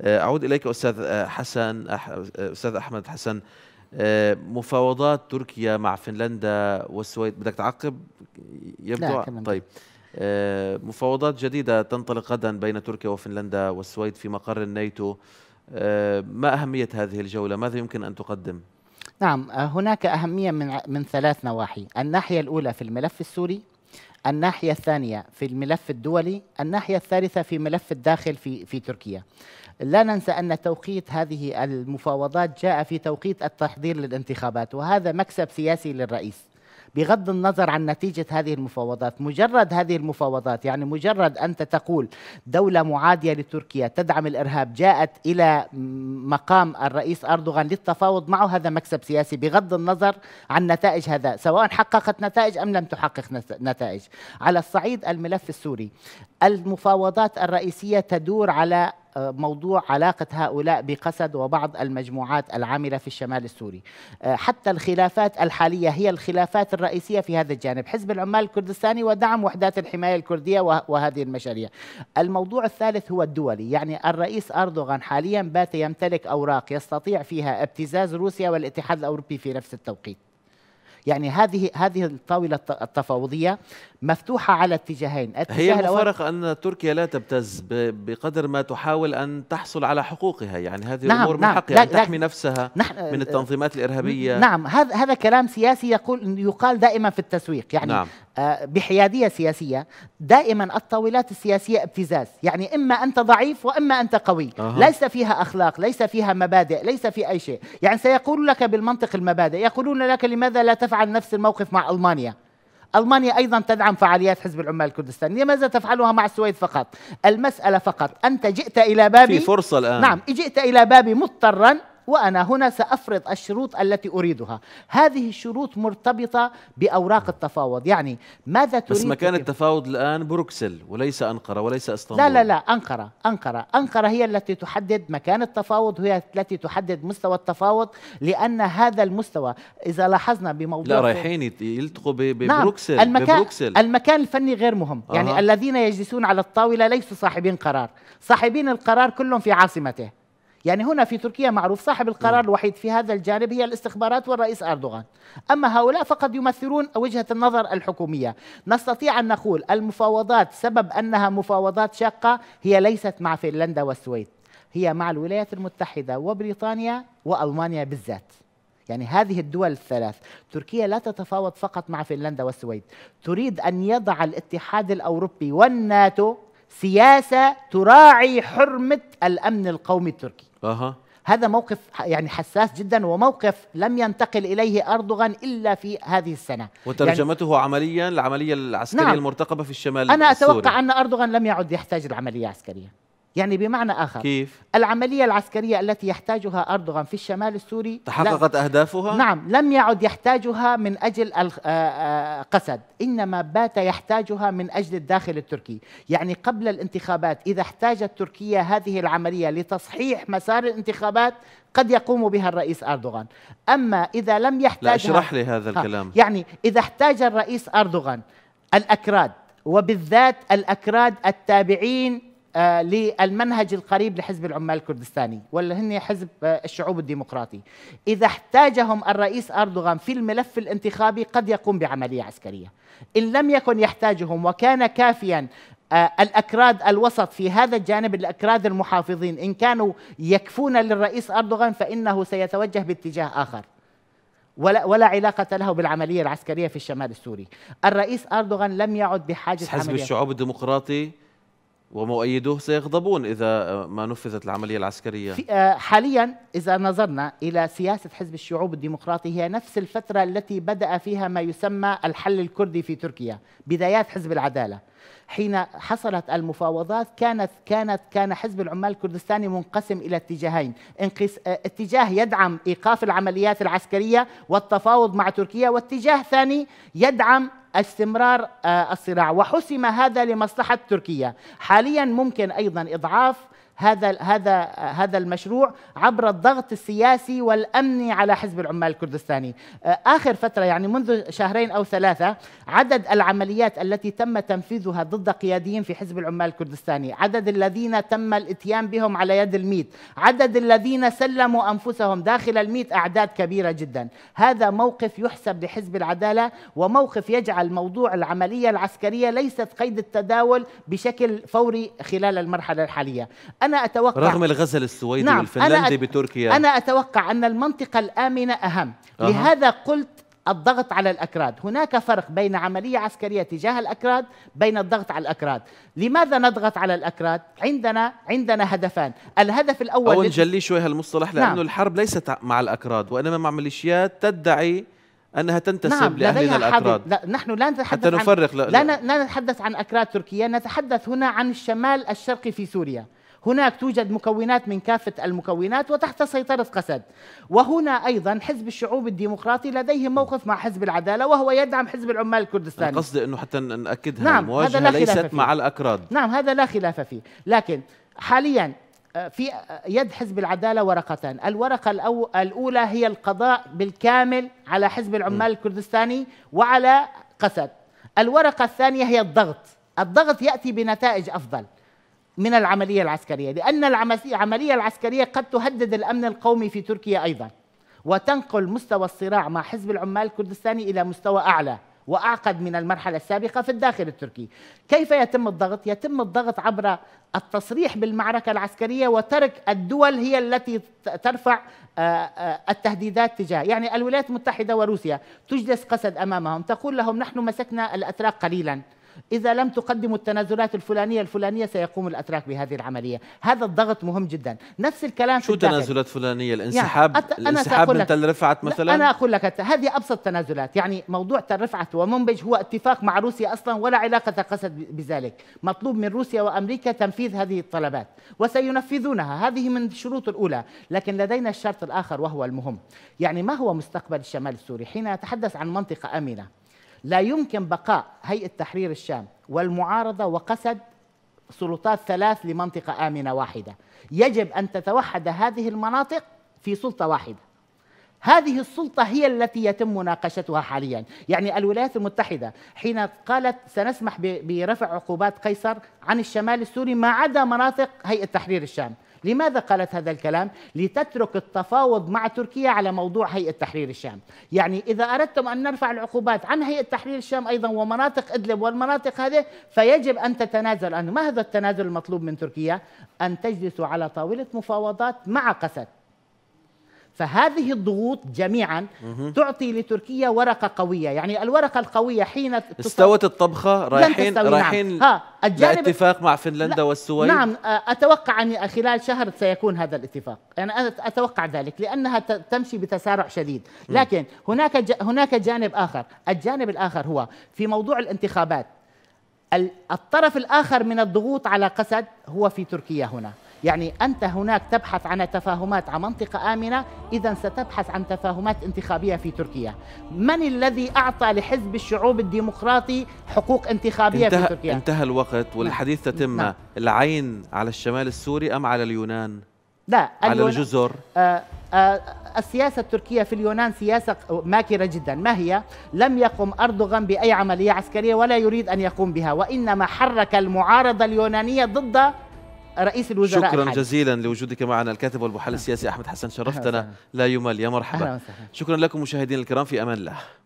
آه، أعود إليك أستاذ آه، حسن أستاذ أحمد حسن آه، مفاوضات تركيا مع فنلندا والسويد بدك تعقب يبدو لا كمان. طيب مفاوضات جديدة تنطلق غدا بين تركيا وفنلندا والسويد في مقر الناتو ما أهمية هذه الجولة ماذا يمكن أن تقدم؟ نعم هناك أهمية من من ثلاث نواحي، الناحية الأولى في الملف السوري، الناحية الثانية في الملف الدولي، الناحية الثالثة في ملف الداخل في في تركيا. لا ننسى أن توقيت هذه المفاوضات جاء في توقيت التحضير للانتخابات وهذا مكسب سياسي للرئيس بغض النظر عن نتيجة هذه المفاوضات مجرد هذه المفاوضات يعني مجرد أنت تقول دولة معادية لتركيا تدعم الإرهاب جاءت إلى مقام الرئيس أردوغان للتفاوض معه هذا مكسب سياسي بغض النظر عن نتائج هذا سواء حققت نتائج أم لم تحقق نتائج على الصعيد الملف السوري المفاوضات الرئيسية تدور على آه، موضوع علاقة هؤلاء بقسد وبعض المجموعات العاملة في الشمال السوري آه، حتى الخلافات الحالية هي الخلافات الرئيسية في هذا الجانب حزب العمال الكردستاني ودعم وحدات الحماية الكردية وهذه المشاريع الموضوع الثالث هو الدولي يعني الرئيس أردوغان حاليا بات يمتلك أوراق يستطيع فيها ابتزاز روسيا والاتحاد الأوروبي في نفس التوقيت يعني هذه هذه الطاوله التفاوضيه مفتوحة على اتجاهين هي المفارقة أن تركيا لا تبتز بقدر ما تحاول أن تحصل على حقوقها يعني هذه نعم الأمور نعم من حقها نعم يعني أن تحمي نفسها من آه، التنظيمات الإرهابية نعم هذا هذا كلام سياسي يقول يقال دائما في التسويق يعني نعم آه، بحيادية سياسية دائما الطاولات السياسية ابتزاز يعني إما أنت ضعيف وإما أنت قوي أه. ليس فيها أخلاق ليس فيها مبادئ ليس في أي شيء يعني سيقول لك بالمنطق المبادئ يقولون لك لماذا لا تفعل نفس الموقف مع ألمانيا ألمانيا أيضا تدعم فعاليات حزب العمال الكردستاني لماذا تفعلها مع السويد فقط المسألة فقط أنت جئت إلى بابي في فرصة الآن نعم جئت إلى بابي مضطرا وأنا هنا سأفرض الشروط التي أريدها هذه الشروط مرتبطة بأوراق التفاوض يعني ماذا تريد بس مكان التفاوض الآن بروكسل وليس أنقرة وليس اسطنبول لا لا لا أنقرة أنقرة أنقرة هي التي تحدد مكان التفاوض هي التي تحدد مستوى التفاوض لأن هذا المستوى إذا لاحظنا بموضوع لا رايحين يلتقوا نعم، ببروكسل نعم المكان, ببروكسل. المكان الفني غير مهم يعني أه. الذين يجلسون على الطاولة ليسوا صاحبين قرار صاحبين القرار كلهم في عاصمته يعني هنا في تركيا معروف صاحب القرار الوحيد في هذا الجانب هي الاستخبارات والرئيس أردوغان أما هؤلاء فقد يمثلون وجهة النظر الحكومية نستطيع أن نقول المفاوضات سبب أنها مفاوضات شاقة هي ليست مع فنلندا والسويد هي مع الولايات المتحدة وبريطانيا وألمانيا بالذات يعني هذه الدول الثلاث تركيا لا تتفاوض فقط مع فنلندا والسويد تريد أن يضع الاتحاد الأوروبي والناتو سياسة تراعي حرمة الأمن القومي التركي أه. هذا موقف يعني حساس جدا وموقف لم ينتقل اليه اردوغان الا في هذه السنه وترجمته يعني عمليا العمليه العسكريه نعم. المرتقبه في الشمال انا اتوقع السوري. ان اردوغان لم يعد يحتاج لعمليه عسكريه يعني بمعنى آخر كيف؟ العملية العسكرية التي يحتاجها أردوغان في الشمال السوري تحققت أهدافها؟ نعم لم يعد يحتاجها من أجل آه، آه، قسد إنما بات يحتاجها من أجل الداخل التركي يعني قبل الانتخابات إذا احتاجت تركيا هذه العملية لتصحيح مسار الانتخابات قد يقوم بها الرئيس أردوغان أما إذا لم يحتاج لا اشرح لي هذا الكلام يعني إذا احتاج الرئيس أردوغان الأكراد وبالذات الأكراد التابعين آه، للمنهج القريب لحزب العمال الكردستاني ولا هن حزب آه، الشعوب الديمقراطي إذا احتاجهم الرئيس أردوغان في الملف الانتخابي قد يقوم بعملية عسكرية إن لم يكن يحتاجهم وكان كافيا آه، الأكراد الوسط في هذا الجانب الأكراد المحافظين إن كانوا يكفون للرئيس أردوغان فإنه سيتوجه باتجاه آخر ولا ولا علاقة له بالعملية العسكرية في الشمال السوري الرئيس أردوغان لم يعد بحاجة حزب الشعوب الديمقراطي ومؤيدوه سيغضبون إذا ما نفذت العملية العسكرية آه، حاليا إذا نظرنا إلى سياسة حزب الشعوب الديمقراطي هي نفس الفترة التي بدأ فيها ما يسمى الحل الكردي في تركيا بدايات حزب العدالة حين حصلت المفاوضات كانت كانت كان حزب العمال الكردستاني منقسم الى اتجاهين، انقس... آه، اتجاه يدعم ايقاف العمليات العسكريه والتفاوض مع تركيا، واتجاه ثاني يدعم استمرار آه، الصراع وحسم هذا لمصلحة تركيا حاليا ممكن أيضا إضعاف هذا هذا هذا المشروع عبر الضغط السياسي والامني على حزب العمال الكردستاني. آه، اخر فتره يعني منذ شهرين او ثلاثه عدد العمليات التي تم تنفيذها ضد قياديين في حزب العمال الكردستاني، عدد الذين تم الاتيان بهم على يد الميت، عدد الذين سلموا انفسهم داخل الميت اعداد كبيره جدا. هذا موقف يحسب لحزب العداله وموقف يجعل موضوع العمليه العسكريه ليست قيد التداول بشكل فوري خلال المرحله الحاليه. أنا أتوقع رغم الغزل السويدي نعم والفنلندي أنا بتركيا أنا أتوقع أن المنطقة الآمنة أهم أه. لهذا قلت الضغط على الأكراد هناك فرق بين عملية عسكرية تجاه الأكراد بين الضغط على الأكراد لماذا نضغط على الأكراد عندنا عندنا هدفان الهدف الأول أو نجلي شوي هالمصطلح لأنه نعم. الحرب ليست مع الأكراد وإنما مع ميليشيات تدعي انها تنتسب نعم لاهلنا الاكراد لا نحن لا نتحدث حتى نفرق عن لا, لا, لا نتحدث عن اكراد تركيا نتحدث هنا عن الشمال الشرقي في سوريا هناك توجد مكونات من كافة المكونات وتحت سيطرة قسد وهنا أيضا حزب الشعوب الديمقراطي لديه موقف مع حزب العدالة وهو يدعم حزب العمال الكردستاني قصدي أنه حتى نأكدها نعم المواجهة هذا لا ليست فيه. مع الأكراد نعم هذا لا خلاف فيه لكن حاليا آه، في آه، يد حزب العداله ورقتان، الورقه الأو الاولى هي القضاء بالكامل على حزب العمال الكردستاني وعلى قسد. الورقه الثانيه هي الضغط، الضغط ياتي بنتائج افضل. من العمليه العسكريه لان العمليه العسكريه قد تهدد الامن القومي في تركيا ايضا وتنقل مستوى الصراع مع حزب العمال الكردستاني الى مستوى اعلى واعقد من المرحله السابقه في الداخل التركي. كيف يتم الضغط؟ يتم الضغط عبر التصريح بالمعركه العسكريه وترك الدول هي التي ترفع آه، آه، التهديدات تجاه، يعني الولايات المتحده وروسيا تجلس قسد امامهم، تقول لهم نحن مسكنا الاتراك قليلا، إذا لم تقدموا التنازلات الفلانية الفلانية سيقوم الأتراك بهذه العملية هذا الضغط مهم جدا نفس الكلام شو تنازلات فلانية الانسحاب يعني الانسحاب من تل رفعت مثلا أنا أقول لك هذه أبسط تنازلات يعني موضوع تل رفعت ومنبج هو اتفاق مع روسيا أصلا ولا علاقة قصد بذلك مطلوب من روسيا وأمريكا تنفيذ هذه الطلبات وسينفذونها هذه من الشروط الأولى لكن لدينا الشرط الآخر وهو المهم يعني ما هو مستقبل الشمال السوري حين نتحدث عن منطقة آمنة لا يمكن بقاء هيئة تحرير الشام والمعارضة وقسد سلطات ثلاث لمنطقة آمنة واحدة يجب أن تتوحد هذه المناطق في سلطة واحدة هذه السلطة هي التي يتم مناقشتها حاليا يعني الولايات المتحدة حين قالت سنسمح برفع عقوبات قيصر عن الشمال السوري ما عدا مناطق هيئة تحرير الشام لماذا قالت هذا الكلام؟ لتترك التفاوض مع تركيا على موضوع هيئة تحرير الشام يعني إذا أردتم أن نرفع العقوبات عن هيئة تحرير الشام أيضا ومناطق إدلب والمناطق هذه فيجب أن تتنازل عنه ما هذا التنازل المطلوب من تركيا؟ أن تجلسوا على طاولة مفاوضات مع قسد فهذه الضغوط جميعا تعطي لتركيا ورقه قويه يعني الورقه القويه حين استوت الطبخه رايحين نعم. رايحين نعم. ها الجانب الاتفاق مع فنلندا والسويد نعم اتوقع ان خلال شهر سيكون هذا الاتفاق يعني انا اتوقع ذلك لانها تمشي بتسارع شديد لكن هناك هناك جانب اخر الجانب الاخر هو في موضوع الانتخابات الطرف الاخر من الضغوط على قسد هو في تركيا هنا يعني أنت هناك تبحث عن تفاهمات عن منطقة آمنة إذا ستبحث عن تفاهمات انتخابية في تركيا من الذي أعطى لحزب الشعوب الديمقراطي حقوق انتخابية انتهى في تركيا انتهى الوقت والحديث نعم. تتم نعم. العين على الشمال السوري أم على اليونان لا على الجزر آه،, آه السياسة التركية في اليونان سياسة ماكرة جدا ما هي؟ لم يقم أردوغان بأي عملية عسكرية ولا يريد أن يقوم بها وإنما حرك المعارضة اليونانية ضد رئيس الوزراء شكرا الحالي. جزيلا لوجودك معنا الكاتب والمحلل نعم. السياسي احمد حسن شرفتنا لا يمل يا مرحبا شكرا لكم مشاهدينا الكرام في امان الله